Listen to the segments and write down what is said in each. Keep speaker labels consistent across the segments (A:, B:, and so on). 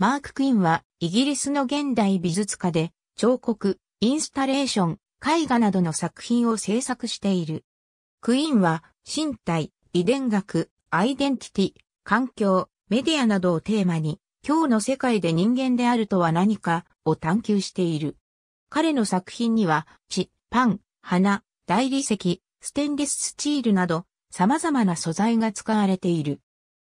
A: マーク・クインは、イギリスの現代美術家で、彫刻、インスタレーション、絵画などの作品を制作している。クイーンは、身体、遺伝学、アイデンティティ、環境、メディアなどをテーマに、今日の世界で人間であるとは何かを探求している。彼の作品には、血、パン、花、大理石、ステンレススチールなど、様々な素材が使われている。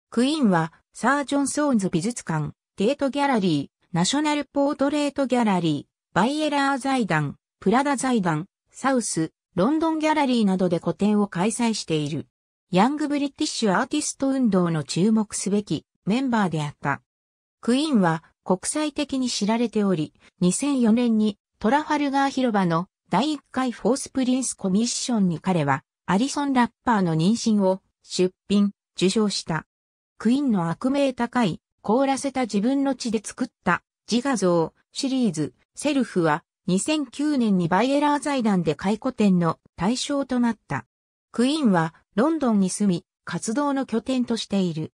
A: クイーンは、サー・ジョンソーンズ美術館、デートギャラリー、ナショナルポートレートギャラリー、バイエラー財団、プラダ財団、サウス、ロンドンギャラリーなどで個展を開催している。ヤングブリティッシュアーティスト運動の注目すべきメンバーであった。クイーンは国際的に知られており、2004年にトラファルガー広場の第1回フォースプリンスコミッションに彼はアリソンラッパーの妊娠を出品、受賞した。クイーンの悪名高い凍らせた自分の血で作った自画像シリーズセルフは2009年にバイエラー財団で回顧展の対象となった。クイーンはロンドンに住み活動の拠点としている。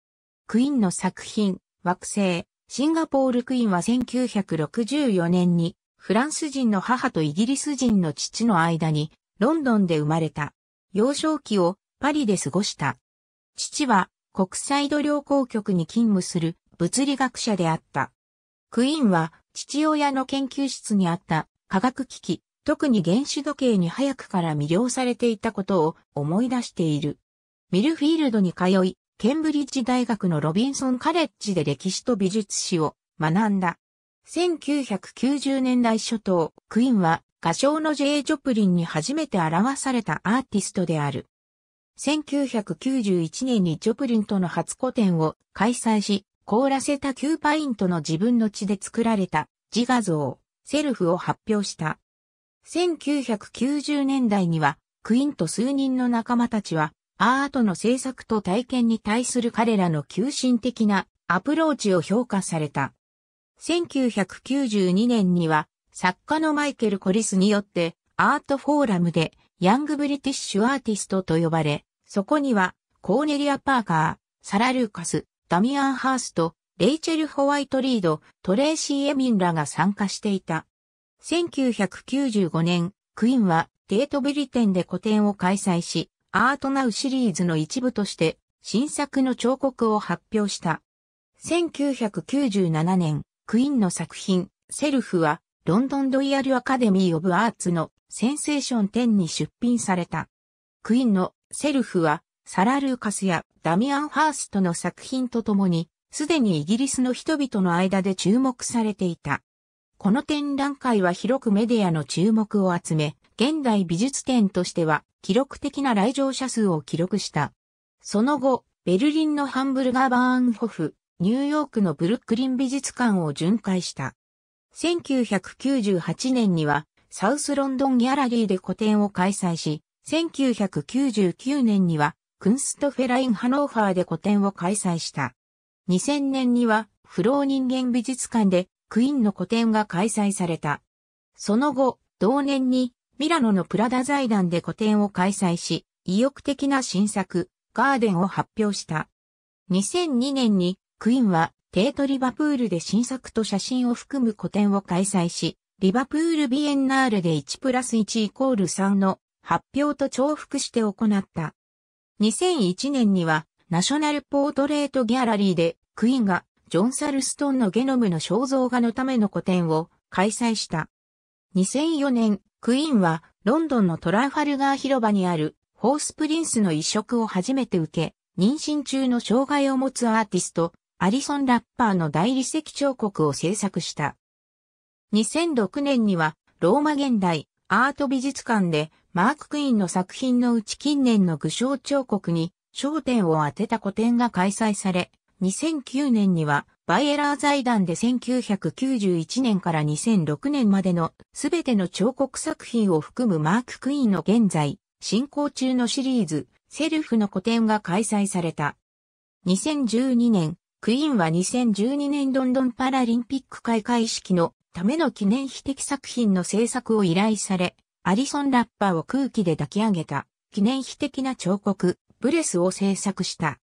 A: クイーンの作品惑星シンガポールクイーンは1964年にフランス人の母とイギリス人の父の間にロンドンで生まれた。幼少期をパリで過ごした。父は国際土量衡局に勤務する物理学者であった。クイーンは父親の研究室にあった科学機器、特に原子時計に早くから魅了されていたことを思い出している。ミルフィールドに通い、ケンブリッジ大学のロビンソンカレッジで歴史と美術史を学んだ。1990年代初頭、クイーンは歌唱の J. ジョプリンに初めて表されたアーティストである。1991年にジョプリンとの初個展を開催し、凍らせたキューパイントの自分の血で作られた自画像、セルフを発表した。1990年代には、クインと数人の仲間たちは、アートの制作と体験に対する彼らの急進的なアプローチを評価された。1992年には、作家のマイケル・コリスによって、アートフォーラムで、ヤング・ブリティッシュ・アーティストと呼ばれ、そこには、コーネリア・パーカー、サラ・ルーカス、ダミアン・ハースト、レイチェル・ホワイト・リード、トレーシー・エミンらが参加していた。1995年、クイーンはデートブリテンで個展を開催し、アートナウシリーズの一部として新作の彫刻を発表した。1997年、クイーンの作品、セルフは、ロンドンロイヤルアカデミー・オブ・アーツのセンセーション10に出品された。クイーンのセルフは、サラ・ルーカスやダミアン・ハーストの作品とともに、すでにイギリスの人々の間で注目されていた。この展覧会は広くメディアの注目を集め、現代美術展としては記録的な来場者数を記録した。その後、ベルリンのハンブルガー・バーンホフ、ニューヨークのブルックリン美術館を巡回した。1998年には、サウスロンドンギャラリーで個展を開催し、1999年には、クンストフェラインハノーファーで個展を開催した。2000年には、フロー人間美術館でクイーンの個展が開催された。その後、同年にミラノのプラダ財団で個展を開催し、意欲的な新作、ガーデンを発表した。2002年にクイーンはテートリバプールで新作と写真を含む個展を開催し、リバプールビエンナールで1プラス1イコール3の発表と重複して行った。2001年にはナショナルポートレートギャラリーでクイーンがジョン・サルストンのゲノムの肖像画のための個展を開催した。2004年、クイーンはロンドンのトラファルガー広場にあるホースプリンスの移植を初めて受け、妊娠中の障害を持つアーティスト、アリソン・ラッパーの大理石彫刻を制作した。2006年にはローマ現代アート美術館でマーク・クイーンの作品のうち近年の具象彫刻に焦点を当てた個展が開催され、2009年にはバイエラー財団で1991年から2006年までのすべての彫刻作品を含むマーク・クイーンの現在進行中のシリーズセルフの個展が開催された。2012年、クイーンは2012年ロンドンパラリンピック開会式のための記念碑的作品の制作を依頼され、アリソンラッパーを空気で抱き上げた記念碑的な彫刻、ブレスを制作した。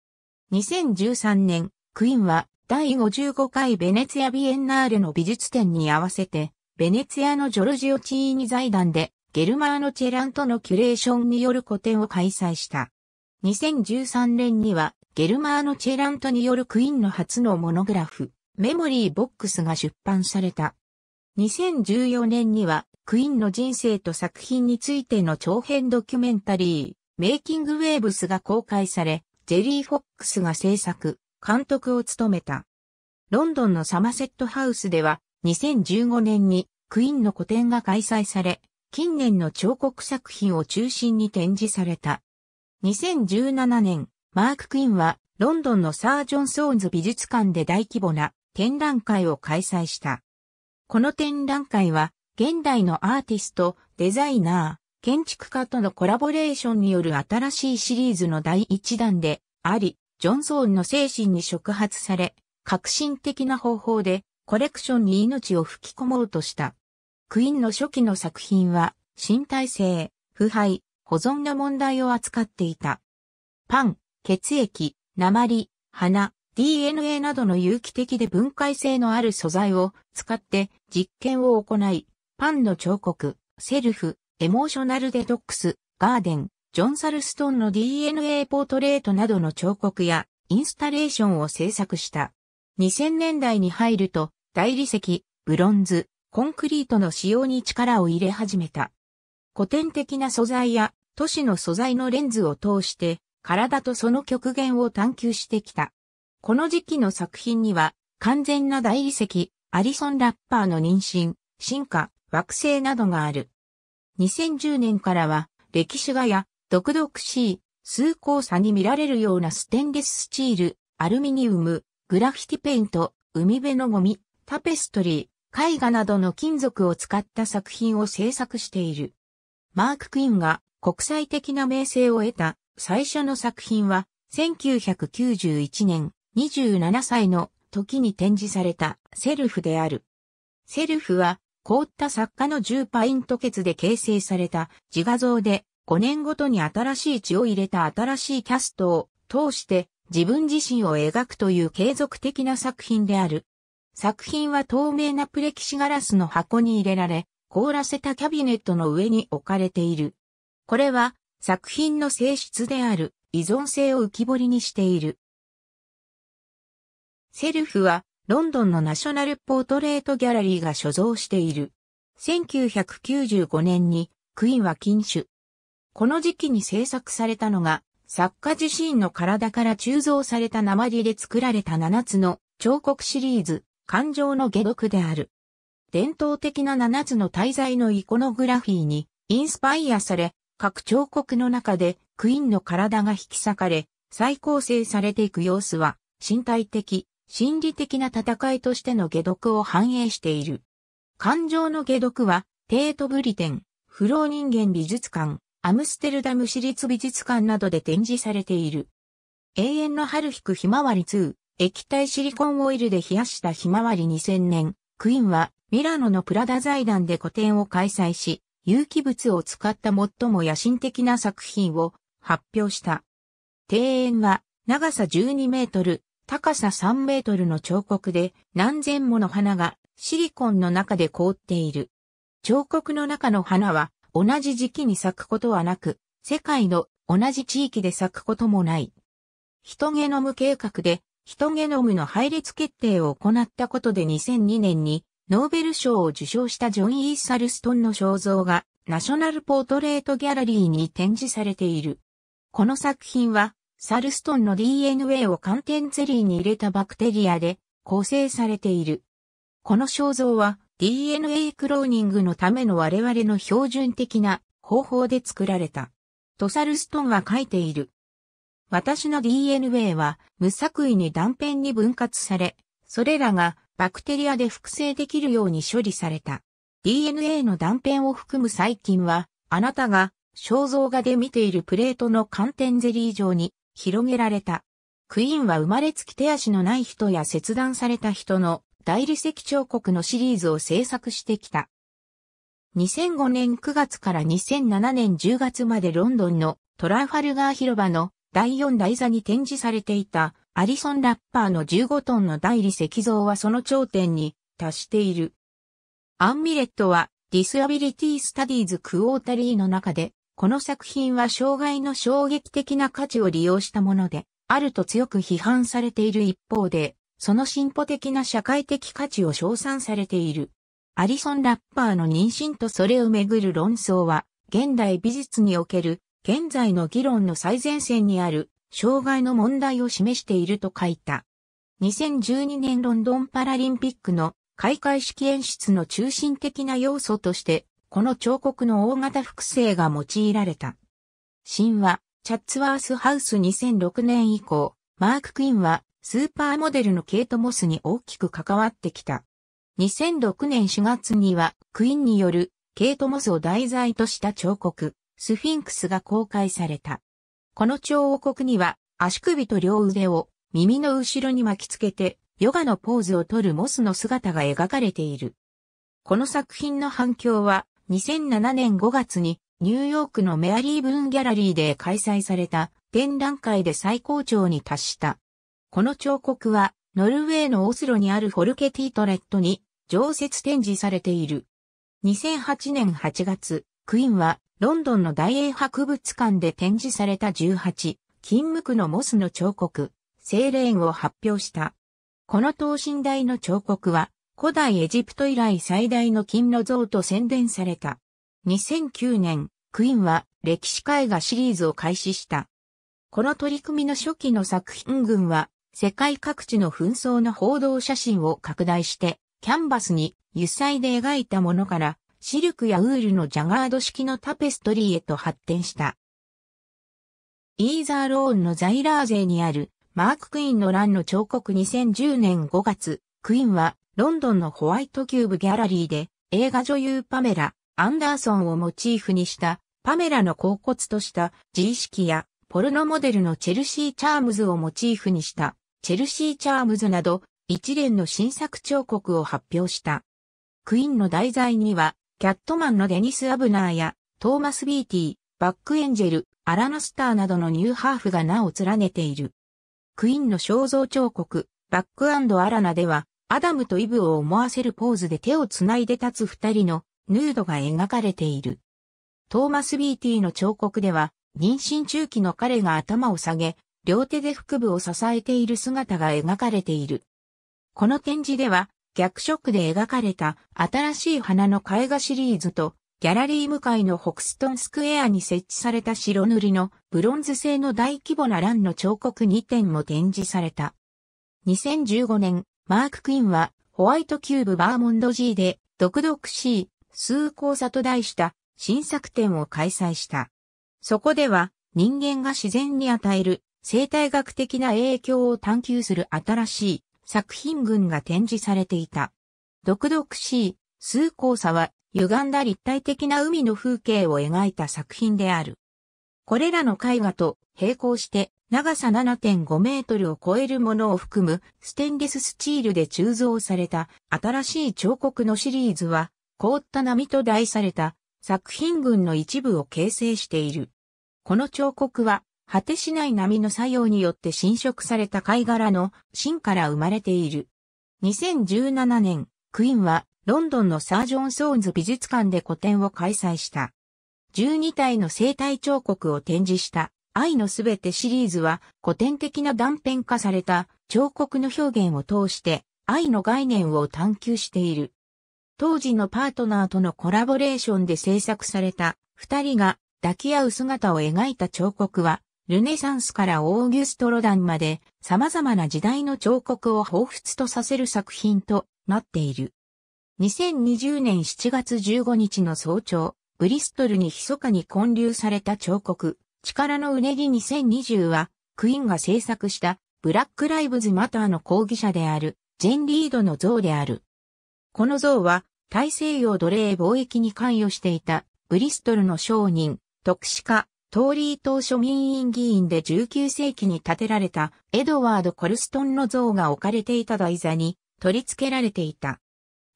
A: 2013年、クイーンは第55回ベネツィア・ビエンナーレの美術展に合わせて、ベネツィアのジョルジオ・チーニ財団で、ゲルマーノ・チェラントのキュレーションによる個展を開催した。2013年には、ゲルマーノ・チェラントによるクイーンの初のモノグラフ、メモリーボックスが出版された。2014年には、クイーンの人生と作品についての長編ドキュメンタリー、メイキングウェーブスが公開され、ジェリー・フォックスが制作、監督を務めた。ロンドンのサマセットハウスでは、2015年にクイーンの個展が開催され、近年の彫刻作品を中心に展示された。2017年、マーク・クイーンは、ロンドンのサージョン・ソーンズ美術館で大規模な展覧会を開催した。この展覧会は、現代のアーティスト、デザイナー、建築家とのコラボレーションによる新しいシリーズの第一弾であり、ジョンソーンの精神に触発され、革新的な方法でコレクションに命を吹き込もうとした。クイーンの初期の作品は、身体性、腐敗、保存の問題を扱っていた。パン、血液、鉛、花、DNA などの有機的で分解性のある素材を使って実験を行い、パンの彫刻、セルフ、エモーショナルデトックス、ガーデン、ジョン・サルストンの DNA ポートレートなどの彫刻やインスタレーションを制作した。2000年代に入ると、大理石、ブロンズ、コンクリートの使用に力を入れ始めた。古典的な素材や都市の素材のレンズを通して、体とその極限を探求してきた。この時期の作品には、完全な大理石、アリソン・ラッパーの妊娠、進化、惑星などがある。2010年からは、歴史画や、独々しい、崇高さに見られるようなステンレススチール、アルミニウム、グラフィティペイント、海辺のゴミ、タペストリー、絵画などの金属を使った作品を制作している。マーク・クインが国際的な名声を得た最初の作品は1991年27歳の時に展示されたセルフである。セルフは凍った作家の10パイントケで形成された自画像で5年ごとに新しい血を入れた新しいキャストを通して自分自身を描くという継続的な作品である。作品は透明なプレキシガラスの箱に入れられ、凍らせたキャビネットの上に置かれている。これは作品の性質である依存性を浮き彫りにしている。セルフはロンドンのナショナルポートレートギャラリーが所蔵している。1995年にクイーンは禁酒。この時期に制作されたのが、作家自身の体から鋳造された鉛で作られた7つの彫刻シリーズ、感情の解毒である。伝統的な7つの滞在のイコノグラフィーにインスパイアされ、各彫刻の中でクイーンの体が引き裂かれ、再構成されていく様子は身体的、心理的な戦いとしての解毒を反映している。感情の解毒は、テートブリテン、フロー人間美術館、アムステルダム市立美術館などで展示されている。永遠の春引くひまわり2、液体シリコンオイルで冷やしたひまわり2000年、クイーンはミラノのプラダ財団で個展を開催し、有機物を使った最も野心的な作品を発表した。庭園は長さ12メートル、高さ3メートルの彫刻で何千もの花がシリコンの中で凍っている。彫刻の中の花は同じ時期に咲くことはなく、世界の同じ地域で咲くこともない。ヒトゲノム計画でヒトゲノムの配列決定を行ったことで2002年にノーベル賞を受賞したジョン・イーサルストンの肖像がナショナルポートレートギャラリーに展示されている。この作品はサルストンの DNA を寒天ゼリーに入れたバクテリアで構成されている。この肖像は DNA クローニングのための我々の標準的な方法で作られた。とサルストンは書いている。私の DNA は無作為に断片に分割され、それらがバクテリアで複製できるように処理された。DNA の断片を含む細菌は、あなたが肖像画で見ているプレートの寒天ゼリー状に広げられた。クイーンは生まれつき手足のない人や切断された人の大理石彫刻のシリーズを制作してきた。2005年9月から2007年10月までロンドンのトラファルガー広場の第4台座に展示されていたアリソン・ラッパーの15トンの大理石像はその頂点に達している。アンミレットはディスアビリティ・スタディーズ・クオータリーの中でこの作品は障害の衝撃的な価値を利用したもので、あると強く批判されている一方で、その進歩的な社会的価値を称賛されている。アリソン・ラッパーの妊娠とそれをめぐる論争は、現代美術における現在の議論の最前線にある障害の問題を示していると書いた。2012年ロンドンパラリンピックの開会式演出の中心的な要素としてこの彫刻の大型複製が用いられた。神話、チャッツワースハウス2006年以降、マーク・クインはスーパーモデルのケイト・モスに大きく関わってきた。2006年4月には、クインによるケイト・モスを題材とした彫刻、スフィンクスが公開された。この彫刻には、足首と両腕を耳の後ろに巻きつけて、ヨガのポーズをとるモスの姿が描かれている。この作品の反響は2007年5月にニューヨークのメアリー・ブーンギャラリーで開催された展覧会で最高潮に達した。この彫刻はノルウェーのオスロにあるフォルケティートレットに常設展示されている。2008年8月、クイーンはロンドンの大英博物館で展示された18、金無垢のモスの彫刻、セイレーンを発表した。この等身大の彫刻は、古代エジプト以来最大の金の像と宣伝された。2009年、クイーンは歴史絵画シリーズを開始した。この取り組みの初期の作品群は、世界各地の紛争の報道写真を拡大して、キャンバスに油彩で描いたものから、シルクやウールのジャガード式のタペストリーへと発展した。イーザーローンのザイラーゼにあるマーク・クイーンの乱の彫刻2010年5月、クイーンはロンドンのホワイトキューブギャラリーで映画女優パメラ・アンダーソンをモチーフにしたパメラの甲骨とした自意識やポルノモデルのチェルシー・チャームズをモチーフにしたチェルシー・チャームズなど一連の新作彫刻を発表した。クイーンの題材にはキャットマンのデニス・アブナーやトーマス・ビーティー、バック・エンジェル、アラナスターなどのニューハーフが名を連ねている。クイーンの肖像彫刻、バックアラナでは、アダムとイブを思わせるポーズで手をつないで立つ二人のヌードが描かれている。トーマス・ビーティーの彫刻では、妊娠中期の彼が頭を下げ、両手で腹部を支えている姿が描かれている。この展示では、逆ショックで描かれた新しい花の絵画シリーズと、ギャラリー向かいのホクストンスクエアに設置された白塗りのブロンズ製の大規模な欄の彫刻2点も展示された。2015年、マーク・クインは、ホワイトキューブ・バーモンド G で、独々しい、崇高さと題した、新作展を開催した。そこでは、人間が自然に与える、生態学的な影響を探求する新しい作品群が展示されていた。独々しい、崇高さは、歪んだ立体的な海の風景を描いた作品である。これらの絵画と並行して長さ7.5メートルを超えるものを含むステンレススチールで鋳造された新しい彫刻のシリーズは凍った波と題された作品群の一部を形成している。この彫刻は果てしない波の作用によって侵食された貝殻の芯から生まれている。2017年、クイーンはロンドンのサージョン・ソーンズ美術館で個展を開催した。12体の生体彫刻を展示した愛のすべてシリーズは古典的な断片化された彫刻の表現を通して愛の概念を探求している。当時のパートナーとのコラボレーションで制作された二人が抱き合う姿を描いた彫刻はルネサンスからオーギュストロダンまで様々な時代の彫刻を彷彿とさせる作品となっている。2020年7月15日の早朝、ブリストルに密かに建立された彫刻、力のうねり2020は、クイーンが制作した、ブラックライブズマターの抗議者である、ジェン・リードの像である。この像は、大西洋奴隷貿易に関与していた、ブリストルの商人、特使家、トーリー党庶民院議員で19世紀に建てられた、エドワード・コルストンの像が置かれていた台座に、取り付けられていた。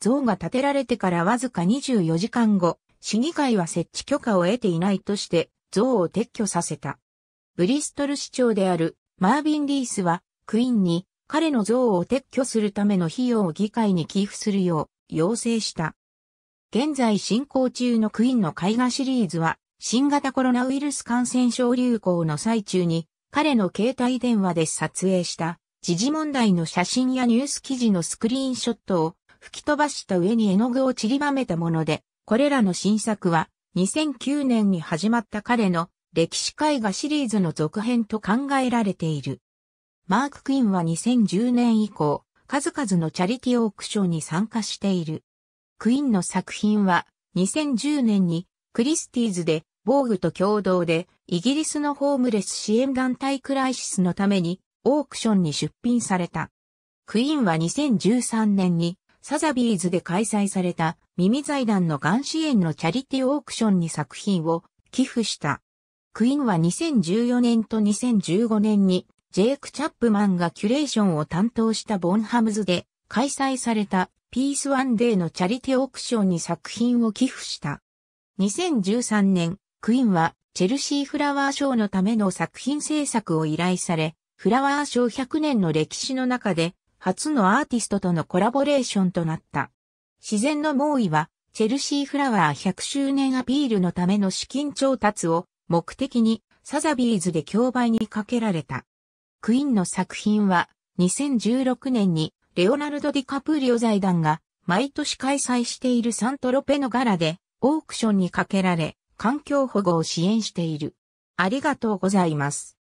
A: 像が建てられてからわずか24時間後、市議会は設置許可を得ていないとして、像を撤去させた。ブリストル市長であるマービン・リースはクイーンに彼の像を撤去するための費用を議会に寄付するよう要請した。現在進行中のクイーンの絵画シリーズは新型コロナウイルス感染症流行の最中に彼の携帯電話で撮影した時事問題の写真やニュース記事のスクリーンショットを吹き飛ばした上に絵の具を散りばめたもので、これらの新作は2009年に始まった彼の歴史絵画シリーズの続編と考えられている。マーク・クインは2010年以降、数々のチャリティーオークションに参加している。クインの作品は2010年にクリスティーズで防具と共同でイギリスのホームレス支援団体クライシスのためにオークションに出品された。クイーンは2013年にサザビーズで開催された耳財団のがん支援のチャリティオークションに作品を寄付した。クイーンは2014年と2015年にジェイク・チャップマンがキュレーションを担当したボンハムズで開催されたピースワンデーのチャリティオークションに作品を寄付した。2013年、クイーンはチェルシーフラワー賞のための作品制作を依頼され、フラワー賞100年の歴史の中で初のアーティストとのコラボレーションとなった。自然の猛威は、チェルシーフラワー100周年アピールのための資金調達を目的にサザビーズで競売にかけられた。クイーンの作品は2016年にレオナルド・ディカプリオ財団が毎年開催しているサントロペの柄でオークションにかけられ環境保護を支援している。ありがとうございます。